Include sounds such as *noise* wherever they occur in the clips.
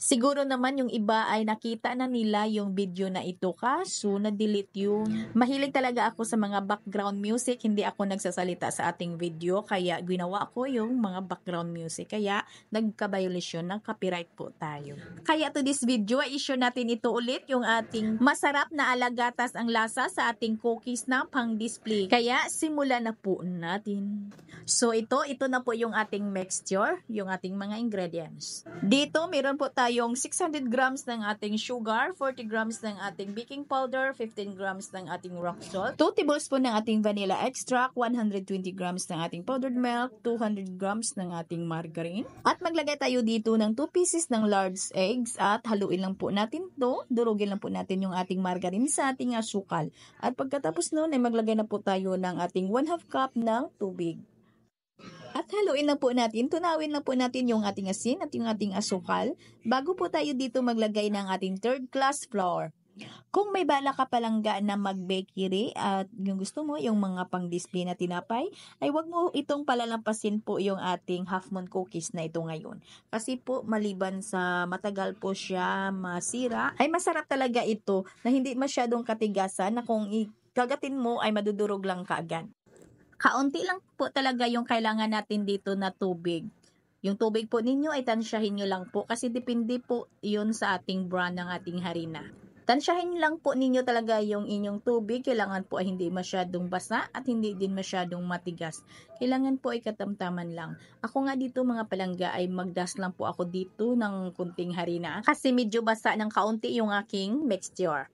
Siguro naman yung iba ay nakita na nila yung video na ito kaso na-delete yun. Mahilig talaga ako sa mga background music. Hindi ako nagsasalita sa ating video kaya ginawa ko yung mga background music. Kaya nagka-violation ng copyright po tayo. Kaya to this video, ay issue natin ito ulit yung ating masarap na alagatas ang lasa sa ating cookies na pang-display. Kaya simulan na po natin. So ito, ito na po yung ating mixture, yung ating mga ingredients. Dito meron po tayo yung 600 grams ng ating sugar, 40 grams ng ating baking powder, 15 grams ng ating rock salt, 2 tablespoons ng ating vanilla extract, 120 grams ng ating powdered milk, 200 grams ng ating margarine. At maglagay tayo dito ng 2 pieces ng large eggs at haluin lang po natin to. Durugin lang po natin yung ating margarine sa ating asukal. At pagkatapos noon ay maglagay na po tayo ng ating 1 half cup ng tubig. At haluin na po natin, tunawin na po natin yung ating asin at yung ating asukal bago po tayo dito maglagay ng ating third class flour. Kung may bala ka palangga na mag-bakery at yung gusto mo, yung mga pang-display na tinapay, ay wag mo itong palalampasin po yung ating half moon cookies na ito ngayon. Kasi po, maliban sa matagal po siya masira, ay masarap talaga ito na hindi masyadong katigasan na kung kagatin mo ay madudurog lang kaagad kaunti lang po talaga yung kailangan natin dito na tubig. Yung tubig po ninyo ay tansyahin nyo lang po kasi depende po yun sa ating brand ng ating harina. Tansyahin lang po ninyo talaga yung inyong tubig. Kailangan po ay hindi masyadong basa at hindi din masyadong matigas. Kailangan po ay katamtaman lang. Ako nga dito mga palangga ay magdas lang po ako dito ng kunting harina kasi medyo basa ng kaunti yung aking mixture.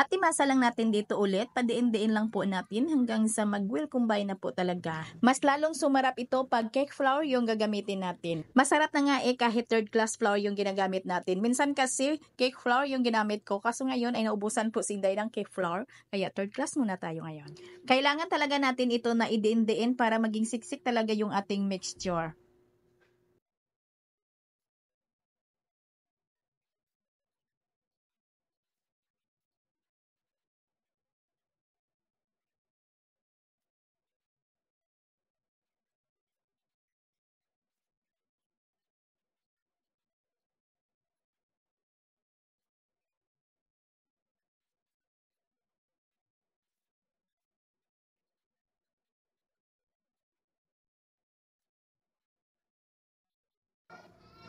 At imasa lang natin dito ulit, padiin-diin lang po natin hanggang sa mag-will combine na po talaga. Mas lalong sumarap ito pag cake flour yung gagamitin natin. Masarap na nga eh kahit third class flour yung ginagamit natin. Minsan kasi cake flour yung ginamit ko kaso ngayon ay naubusan po si Day ng cake flour kaya third class muna tayo ngayon. Kailangan talaga natin ito na idiin-diin para maging siksik talaga yung ating mixture.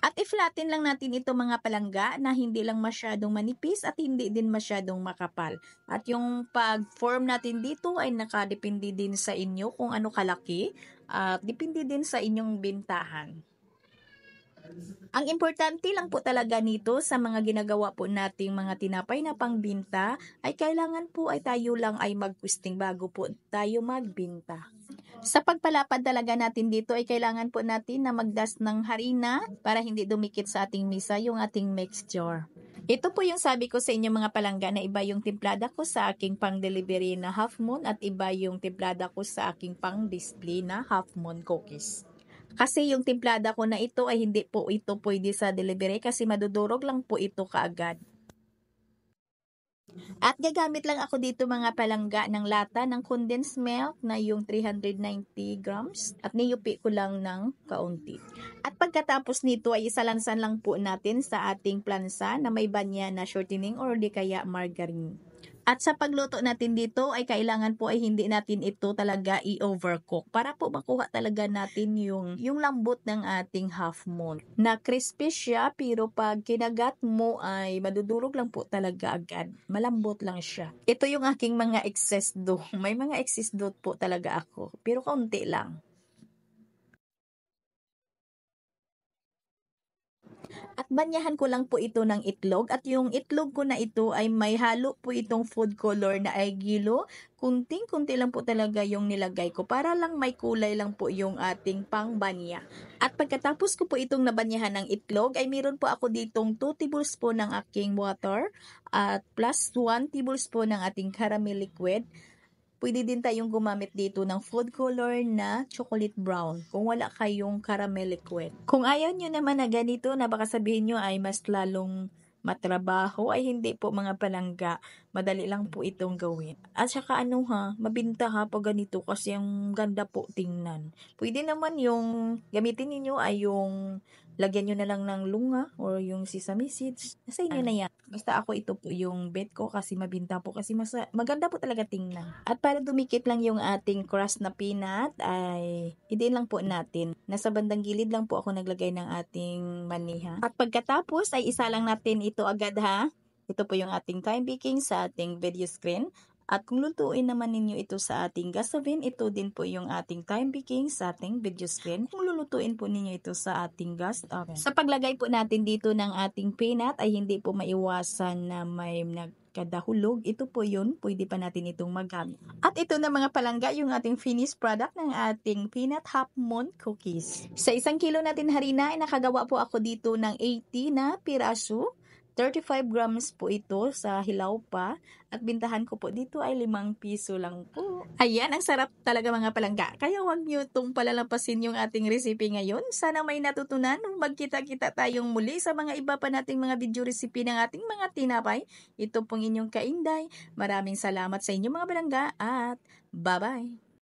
At i-flatten lang natin ito mga palangga na hindi lang masyadong manipis at hindi din masyadong makapal. At yung pag-form natin dito ay nakadepende din sa inyo kung ano kalaki at depende din sa inyong bintahan. Ang importante lang po talaga nito sa mga ginagawa po nating mga tinapay na pangbinta ay kailangan po ay tayo lang ay magkusting bago po tayo magbinta. Sa pagpalapad talaga natin dito ay kailangan po natin na magdas ng harina para hindi dumikit sa ating misa yung ating mixture. Ito po yung sabi ko sa inyo mga palangga na iba yung timplada ko sa aking pang delivery na half moon at iba yung timplada ko sa aking pang display na half moon cookies. Kasi yung templada ko na ito ay hindi po ito pwede sa delivery kasi madudurog lang po ito kaagad. At gagamit lang ako dito mga palangga ng lata ng condensed milk na yung 390 grams at niyupi ko lang ng kaunti. At pagkatapos nito ay isalansan lang po natin sa ating plansa na may banya na shortening or di kaya margarine. At sa pagluto natin dito ay kailangan po ay hindi natin ito talaga i-overcook para po makuha talaga natin yung, yung lambot ng ating half moon. Na crispy siya pero pag kinagat mo ay madudurog lang po talaga agad. Malambot lang siya. Ito yung aking mga excess do. *laughs* May mga excess do po talaga ako pero konti lang. At banyahan ko lang po ito ng itlog at yung itlog ko na ito ay may halo po itong food color na ay gilo. Kunting-kunti lang po talaga yung nilagay ko para lang may kulay lang po yung ating pangbanya. At pagkatapos ko po itong nabanyahan ng itlog ay meron po ako ditong 2 tablespoon ng aking water at plus 1 tablespoon ng ating caramel liquid Pwede din tayong gumamit dito ng food color na chocolate brown kung wala kayong caramel liquid. Kung ayaw nyo naman na ganito na baka sabihin nyo ay mas lalong matrabaho ay hindi po mga palangga. Madali lang po itong gawin. At saka ano ha, mabinta ha po ganito kasi ang ganda po tingnan. Pwede naman yung gamitin niyo ay yung lagyan nyo na lang ng lunga or yung sesame seeds. Nasa ah. inyo na yan. Basta ako ito po yung bet ko kasi mabinta po kasi mas maganda po talaga tingnan. At para dumikit lang yung ating crust na peanut ay idiin lang po natin. Nasa bandang gilid lang po ako naglagay ng ating maniha. At pagkatapos ay isa lang natin ito agad ha. Ito po yung ating time baking sa ating video screen. At kung lutuin naman ninyo ito sa ating gas oven, ito din po yung ating time baking sa ating video screen. Kung lulutuin po ninyo ito sa ating gas oven. Sa paglagay po natin dito ng ating peanut ay hindi po maiwasan na may nag kadahulog, ito po yun, pwede pa natin itong magamit. At ito na mga palangga, yung ating finished product ng ating peanut half moon cookies. Sa isang kilo natin harina, ay nakagawa po ako dito ng 80 na piraso 35 grams po ito sa hilaw pa at bintahan ko po dito ay 5 piso lang po. Ayan, ang sarap talaga mga palangga. Kaya huwag niyo itong palalampasin yung ating recipe ngayon. Sana may natutunan. Magkita-kita tayong muli sa mga iba pa nating mga video recipe ng ating mga tinapay. Ito pong inyong kainday. Maraming salamat sa inyong mga palangga at bye-bye!